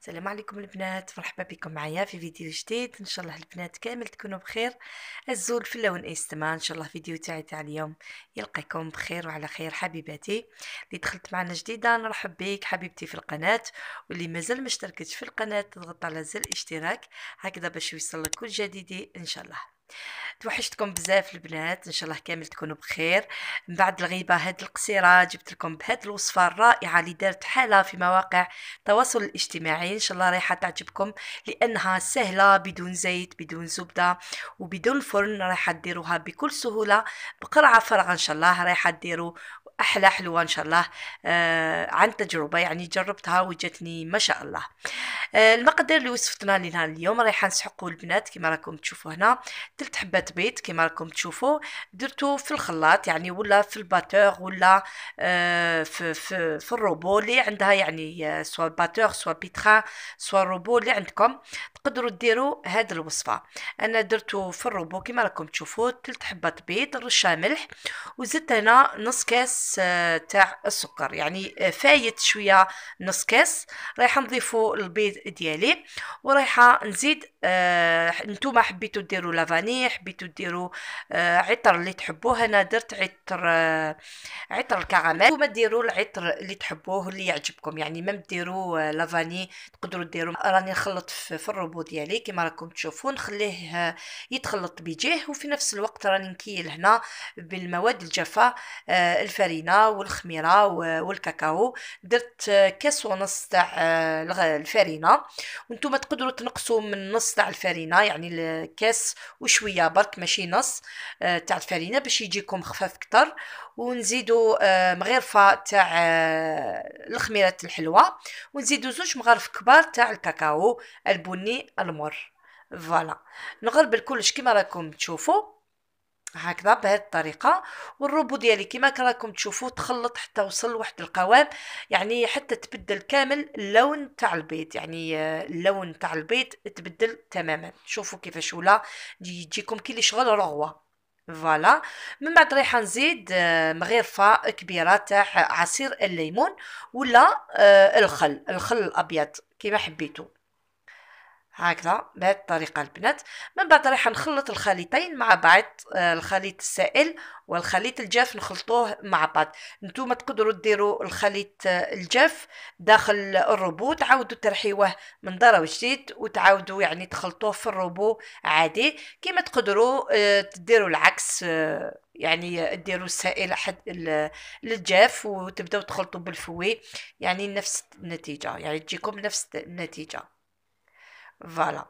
السلام عليكم البنات مرحبا بكم معايا في فيديو جديد ان شاء الله البنات كامل تكونوا بخير الزول في اللون استماع ان شاء الله فيديو تاعي تاع اليوم يلقاكم بخير وعلى خير حبيباتي اللي دخلت معنا جديده نرحب بك حبيبتي في القناه واللي مازال ما في القناه تضغط على زر الاشتراك هكذا باش يوصلك كل جديدي ان شاء الله توحشتكم بزاف البنات ان شاء الله كامل تكونوا بخير من بعد الغيبه هاد القصيره جبت لكم بهاد الوصفه الرائعه اللي دارت حاله في مواقع التواصل الاجتماعي ان شاء الله رايحه تعجبكم لانها سهله بدون زيت بدون زبده وبدون فرن رايحه ديروها بكل سهوله بقرعه فارغه ان شاء الله رايحه ديروا احلى حلوه ان شاء الله آه عن تجربه يعني جربتها وجتني ما شاء الله آه المقادير اللي وصفتنا لها اليوم رايحه نسحقوا البنات كما راكم تشوفوا هنا ثلاث حبات بيض كما راكم تشوفوا درتو في الخلاط يعني ولا في الباتور ولا آه في, في في الروبو اللي عندها يعني آه، سوا باتور سوا بيترا سوا روبو اللي عندكم تقدروا ديروا هذه الوصفه انا درتو في الروبو كما راكم تشوفوا ثلاث حبات بيض رشه ملح وزدت هنا نص كاس كاس آه، تاع السكر يعني آه، فايت شويه نص كاس رايحه نضيفو البيض ديالي ورايحه نزيد آه نتوما حبيتو ديروا لافاني حبيتو ديروا آه عطر اللي تحبوه انا درت عطر آه عطر الكراميل نتوما ديروا العطر اللي تحبوه اللي يعجبكم يعني مام ديروا آه لافاني تقدروا ديروا راني نخلط في, في الروبو ديالي كما راكم تشوفوا نخليه آه يتخلط بجيه وفي نفس الوقت راني نكيل هنا بالمواد الجافه آه الفريده العجينه والخميره والكاكاو درت كاس ونص تاع آه، الفرينه وانتم تقدروا تنقصوا من نص تاع الفرينه يعني الكاس وشويه برك ماشي نص آه، تاع الفرينه باش يجيكم خفاف اكثر ونزيدوا آه، مغرفه تاع الخميره الحلوه ونزيدوا زوج مغارف كبار تاع الكاكاو البني المر فوالا نغربل كلش كيما راكم تشوفوا هكذا بهذه الطريقه والروبو ديالي كما راكم تشوفوا تخلط حتى وصل لواحد القوام يعني حتى تبدل كامل اللون تاع البيض يعني آه، اللون تاع البيض تبدل تماما شوفوا كيفاش ولا يجيكم كي اللي شغل رغوه فوالا من بعد رايحه نزيد آه، مغرفه كبيره تاع عصير الليمون ولا آه، الخل الخل الابيض كما حبيتو هكذا بهذه الطريقة البنات من بعد راح نخلط الخليطين مع بعض آه، الخليط السائل والخليط الجاف نخلطوه مع بعض نتوما تقدروا ديروا الخليط آه، الجاف داخل الروبو تعاودوا ترحيوه من ضرب جديد وتعاودوا يعني تخلطوه في الروبو عادي كيما تقدروا آه، تديروا العكس يعني ديروا السائل حد الجاف وتبداو تخلطوا بالفوي يعني نفس النتيجه يعني تجيكم نفس النتيجه فوالا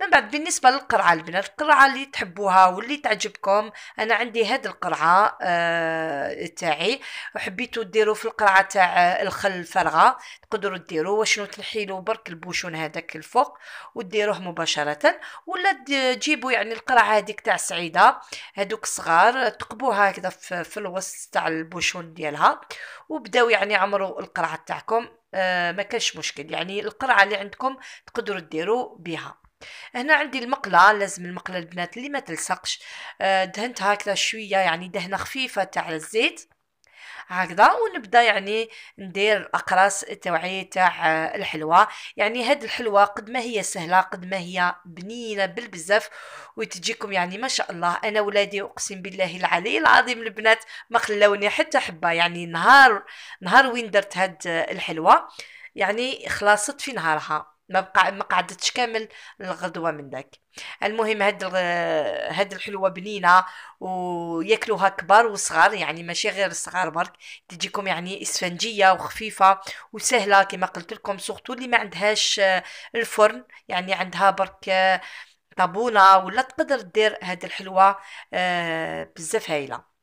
من بعد بالنسبة للقرعة البنات القرعة اللي تحبوها واللي تعجبكم أنا عندي هاد القرعة آه تاعي وحبيتو ديرو في القرعة تاع آه، الخل الفرغة تقدروا ديرو وشنو تنحيلو برك البوشون هذاك الفوق وديروه مباشرة ولا تجيبوا يعني القرعة هذيك تاع سعيدة هادوك الصغار تقبوها هكذا في الوسط تاع البوشون ديالها وبداو يعني عمرو القرعة تاعكم آه، ما كانش مشكل يعني القرعه اللي عندكم تقدروا تديروا بها هنا عندي المقله لازم المقله البنات اللي ما تلصقش آه، دهنتها هكذا شويه يعني دهنه خفيفه تاع الزيت هكذا ونبدا يعني ندير الاقراص توعي تاع آه، الحلوى يعني هاد الحلوى قد ما هي سهله قد ما هي بنينه بالبزاف وتجيكم يعني ما شاء الله انا ولادي اقسم بالله العلي العظيم البنات ما خلاوني حتى حبه يعني نهار نهار وين درت هاد آه، الحلوى يعني خلاصت في نهارها ما بقى ما قعدتش كامل الغدوه من داك المهم هاد هاد الحلوه بنينه وياكلوها كبار وصغار يعني ماشي غير الصغار برك تجيكم يعني اسفنجيه وخفيفه وسهله كما قلت لكم سورتو اللي ما عندهاش الفرن يعني عندها برك طابونه ولا تقدر دير هاد الحلوه آه، بزاف هايله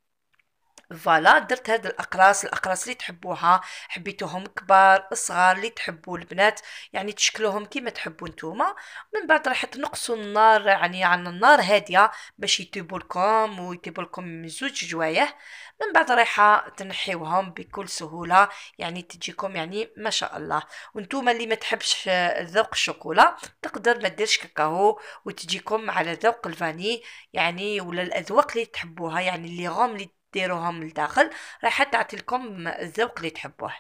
فوالا درت هاد الاقراص الاقراص اللي تحبوها حبيتوهم كبار صغار اللي تحبوا البنات يعني تشكلوهم كيما تحبوا نتوما من بعد راح تنقصوا النار يعني عن النار هاديه باش يطيبوا لكم ويطيبوا لكم زوج جوايه من بعد رايحه تنحيوهم بكل سهوله يعني تجيكم يعني ما شاء الله وانتوما اللي ما تحبش ذوق الشوكولا تقدر ما ديرش كاكاو وتجيكم على ذوق الفاني يعني ولا الاذواق اللي تحبوها يعني اللي غام اللي ديروهم لداخل راح تعطي لكم الذوق اللي تحبوه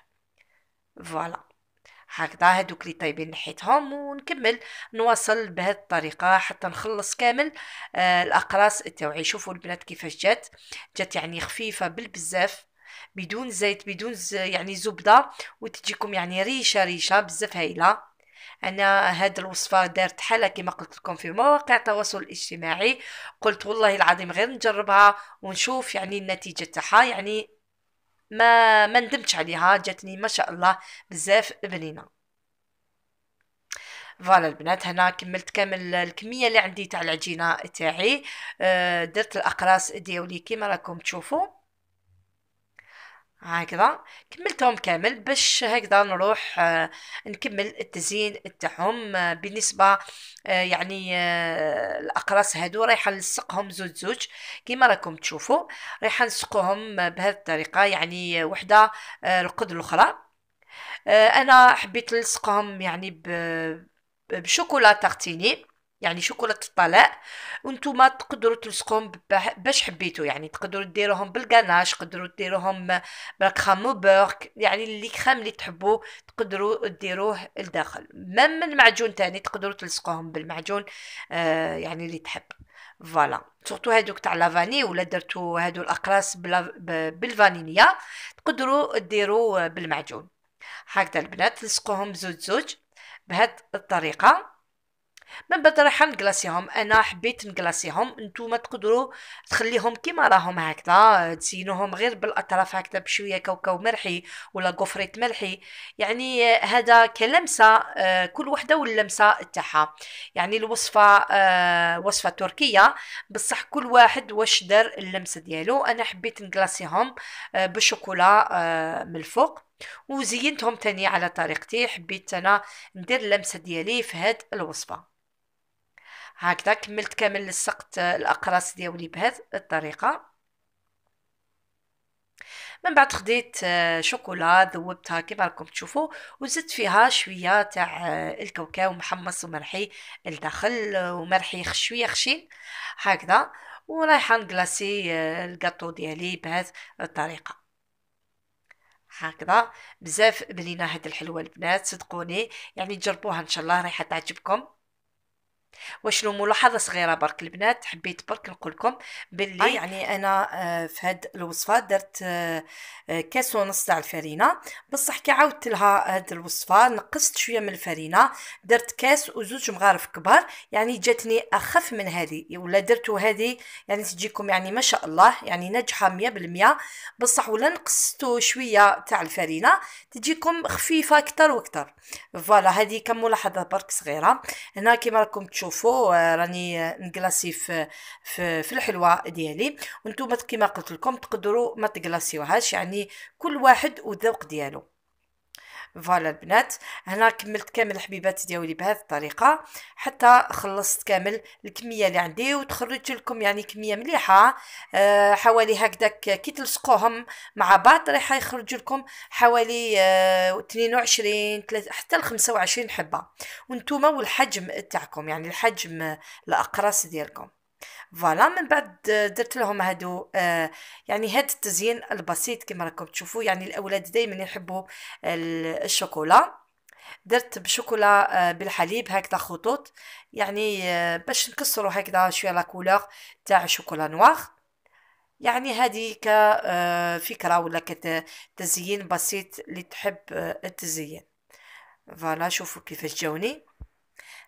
فوالا هكذا هادوك اللي طيبين نحيتهم ونكمل نواصل بهذه الطريقه حتى نخلص كامل آه الاقراص تاوعي شوفوا البنات كيفاش جات جات يعني خفيفه بالبزاف بدون زيت بدون زي يعني زبده وتجيكم يعني ريشه ريشه بزاف هايله انا هاد الوصفه دارت حالها كما قلت لكم في مواقع التواصل الاجتماعي قلت والله العظيم غير نجربها ونشوف يعني النتيجه تاعها يعني ما ما ندمتش عليها جاتني ما شاء الله بزاف بنينه فوالا البنات هنا كملت كامل الكميه اللي عندي تاع العجينه تاعي آه، درت الاقراص ديالي كيما راكم تشوفوا هكذا كملتهم كامل باش هكذا نروح آه، نكمل التزيين تاعهم آه، بالنسبه آه، يعني الاقراص هادو رايحه نلصقهم زوج زوج كيما راكم تشوفوا رايحه نلصقهم بهذه الطريقه يعني وحده رقد الاخرى انا حبيت نلصقهم يعني بشوكولا تارتيني يعني شوكولاته الطلاء وانتم تقدروا تلصقوهم باش حبيتوا يعني تقدروا ديروهم بالكاناش تقدروا ديروهم بالكريم بورك يعني اللي كريم اللي تحبوا تقدروا ديروه لداخل مام المعجون تاني تقدروا تلصقوهم بالمعجون آه يعني اللي تحب فوالا سورتو هادوك تاع لافاني ولا درتو هادو الاقراص بالفانيليا تقدروا ديروا بالمعجون هكذا البنات تلصقوهم زوج زوج بهاد الطريقه من بعد راح نكلاسيهم انا حبيت نكلاسيهم نتوما تقدروا تخليهم كيما راهم هكذا تزينوهم غير بالاطراف هكذا بشويه كاوكاو مرحي ولا قفريت ملحي يعني هذا كلمسه آه، كل وحده واللمسه تاعها يعني الوصفه آه، وصفه تركيه بصح كل واحد واش دار اللمسه ديالو انا حبيت نكلاسيهم آه، بالشوكولا من الفوق وزينتهم تاني على طريقتي حبيت انا ندير اللمسه ديالي في هاد الوصفه هكذا كملت كامل لصقت آه، الاقراص ديالي بهذه الطريقه من بعد خديت آه، شوكولا ذوبتها كيما راكم تشوفوا وزدت فيها شويه تاع آه، الكاوكاو محمص ومرحي لداخل ومرحي شويه خشين هكذا ورايحه نكلاصي الكاطو ديالي بهذه الطريقه هكذا بزاف بلينا هاد الحلوه البنات صدقوني يعني جربوها ان شاء الله رايحه تعجبكم وشنو ملاحظه صغيره برك البنات حبيت برك نقول لكم باللي آه يعني انا آه، في هاد الوصفه درت آه، كاس ونص تاع الفرينه بصح كي عاودت لها هاد الوصفه نقصت شويه من الفرينه درت كاس وزوج مغارف كبار يعني جاتني اخف من هذه ولا درتو هذه يعني تجيكم يعني ما شاء الله يعني ناجحه 100% بصح ولا نقصتو شويه تاع الفرينه تجيكم خفيفه اكثر واكثر فوالا هذه كم ملاحظه برك صغيره هنا كيما راكم تشوفوا تشوفوا آه، راني نكلاسي في, في في الحلوه ديالي وانتم كما قلت لكم تقدروا ما تكلاسيوهاش يعني كل واحد والذوق ديالو فوالا البنات هنا كملت كامل الحبيبات ديالي بهذه الطريقه حتى خلصت كامل الكميه اللي عندي وتخرجت لكم يعني كميه مليحه آه حوالي هكذاك كي تلصقوهم مع بعض راح يخرج لكم حوالي آه 22 حتى ل 25 حبه وانتم والحجم تاعكم يعني الحجم الاقراص ديالكم فوالا من بعد درت لهم هادو آه، يعني هاد التزيين البسيط كما راكم تشوفوا يعني الاولاد دائما يحبوا الشوكولا درت بشوكولا آه، بالحليب هكذا خطوط يعني آه، باش نكسروا هكذا شويه لا كولور تاع شوكولا نوار يعني هذه كفكره ولا كتزيين بسيط اللي تحب التزيين فوالا شوفوا كيفاش جاوني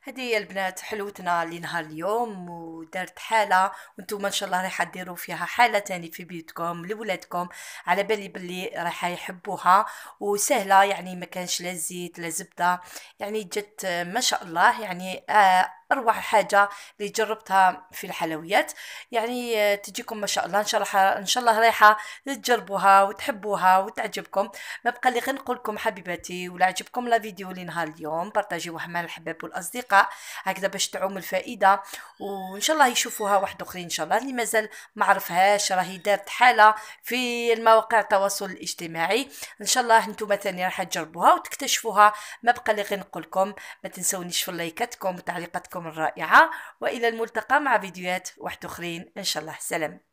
هذه هي البنات حلوتنا لنهار اليوم ودارت حاله وانتم ان شاء الله رايحة ديروا فيها حاله تاني في بيتكم لولادكم على بالي بلي رايحة يحبوها وسهله يعني ما كانش لا زيت لا زبده يعني جت ما شاء الله يعني آه اروع حاجه اللي جربتها في الحلويات يعني آه، تجيكم ما شاء الله ان شاء الله ان شاء الله رايحه تجربوها وتحبوها وتعجبكم ما بقى لي غير نقول لكم حبيباتي ولا عجبكم لا فيديو اللي نهار اليوم بارطاجيوه مع الحباب والاصدقاء هكذا باش تعوم الفائده وان شاء الله يشوفوها واحد اخرين ان شاء الله اللي مازال ما عرفهاش راهي دارت حاله في المواقع التواصل الاجتماعي ان شاء الله انتم ثاني راح تجربوها وتكتشفوها ما بقى لي غير نقول لكم ما تنسونيش في لايكاتكم وتعليقاتكم حلقتكم الرائعة وإلى الملتقى مع فيديوهات واحد أخرين إن شاء الله سلام